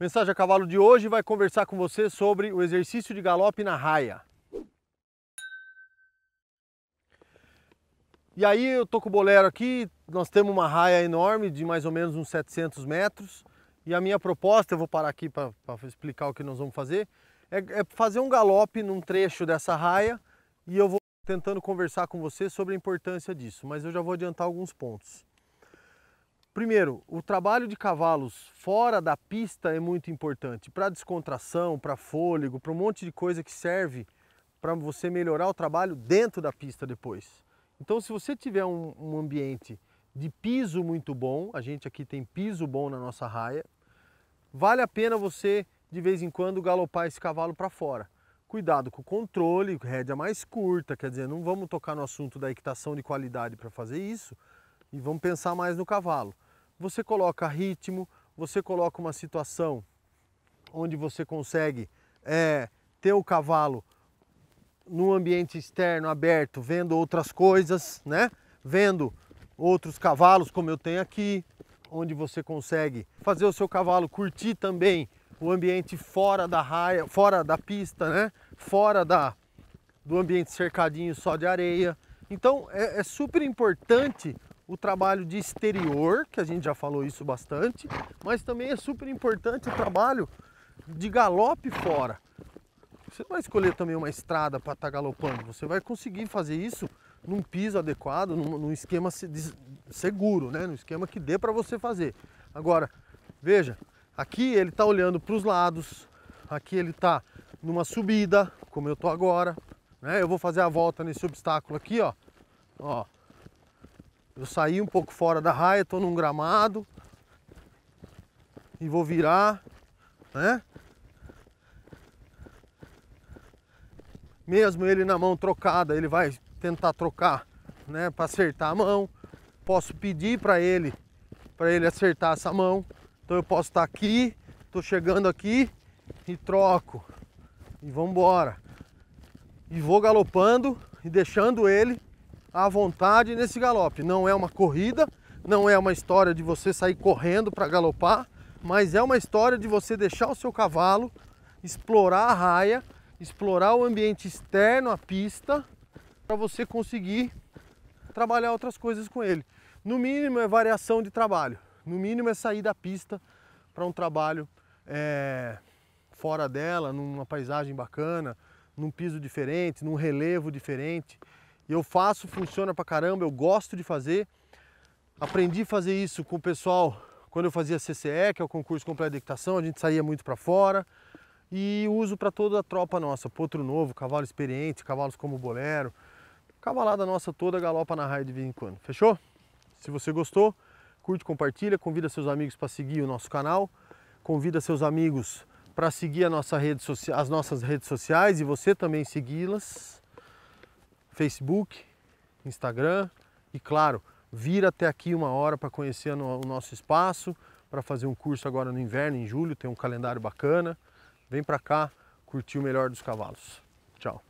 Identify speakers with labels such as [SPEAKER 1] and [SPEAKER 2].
[SPEAKER 1] Mensagem a Cavalo de hoje vai conversar com você sobre o exercício de galope na raia. E aí eu tô com o bolero aqui, nós temos uma raia enorme de mais ou menos uns 700 metros. E a minha proposta, eu vou parar aqui para explicar o que nós vamos fazer, é, é fazer um galope num trecho dessa raia e eu vou tentando conversar com você sobre a importância disso, mas eu já vou adiantar alguns pontos. Primeiro, o trabalho de cavalos fora da pista é muito importante para descontração, para fôlego, para um monte de coisa que serve para você melhorar o trabalho dentro da pista depois. Então, se você tiver um, um, ambiente de piso muito bom, a gente aqui tem piso bom na nossa raia, vale a pena você de vez em quando galopar esse cavalo para fora. Cuidado com o controle, rédea mais curta, quer dizer, não vamos tocar no assunto da equitação de qualidade para fazer isso e vamos pensar mais no cavalo você coloca ritmo, você coloca uma situação onde você consegue é, ter o cavalo num ambiente externo aberto, vendo outras coisas, né? Vendo outros cavalos como eu tenho aqui, onde você consegue fazer o seu cavalo curtir também o ambiente fora da raia, fora da pista, né? Fora da do ambiente cercadinho só de areia. Então é, é super importante o trabalho de exterior, que a gente já falou isso bastante, mas também é super importante o trabalho de galope fora. Você vai escolher também uma estrada para estar tá galopando, você vai conseguir fazer isso num piso adequado, num, num esquema seguro, né? num esquema que dê para você fazer. Agora, veja, aqui ele está olhando para os lados, aqui ele está numa subida, como eu estou agora, né? Eu vou fazer a volta nesse obstáculo aqui, ó, ó, eu saí um pouco fora da raia, estou num gramado e vou virar, né? Mesmo ele na mão trocada, ele vai tentar trocar, né, para acertar a mão. Posso pedir para ele, para ele acertar essa mão. Então eu posso estar tá aqui, estou chegando aqui e troco. E vamos embora. E vou galopando e deixando ele à vontade nesse galope. Não é uma corrida, não é uma história de você sair correndo para galopar, mas é uma história de você deixar o seu cavalo explorar a raia, explorar o ambiente externo à pista para você conseguir trabalhar outras coisas com ele. No mínimo é variação de trabalho, no mínimo é sair da pista para um trabalho é, fora dela, numa paisagem bacana, num piso diferente, num relevo diferente. E eu faço, funciona pra caramba, eu gosto de fazer. Aprendi a fazer isso com o pessoal quando eu fazia CCE, que é o concurso completo de equitação, a gente saía muito para fora. E uso para toda a tropa nossa, potro novo, cavalo experiente, cavalos como bolero. Cavalada nossa toda galopa na raia de vez em quando. Fechou? Se você gostou, curte, compartilha, convida seus amigos para seguir o nosso canal, convida seus amigos para seguir nossa rede as nossas redes sociais e você também segui-las. Facebook, Instagram e, claro, vir até aqui uma hora para conhecer o nosso espaço, para fazer um curso agora no inverno, em julho, tem um calendário bacana. Vem para cá curtir o melhor dos cavalos. Tchau.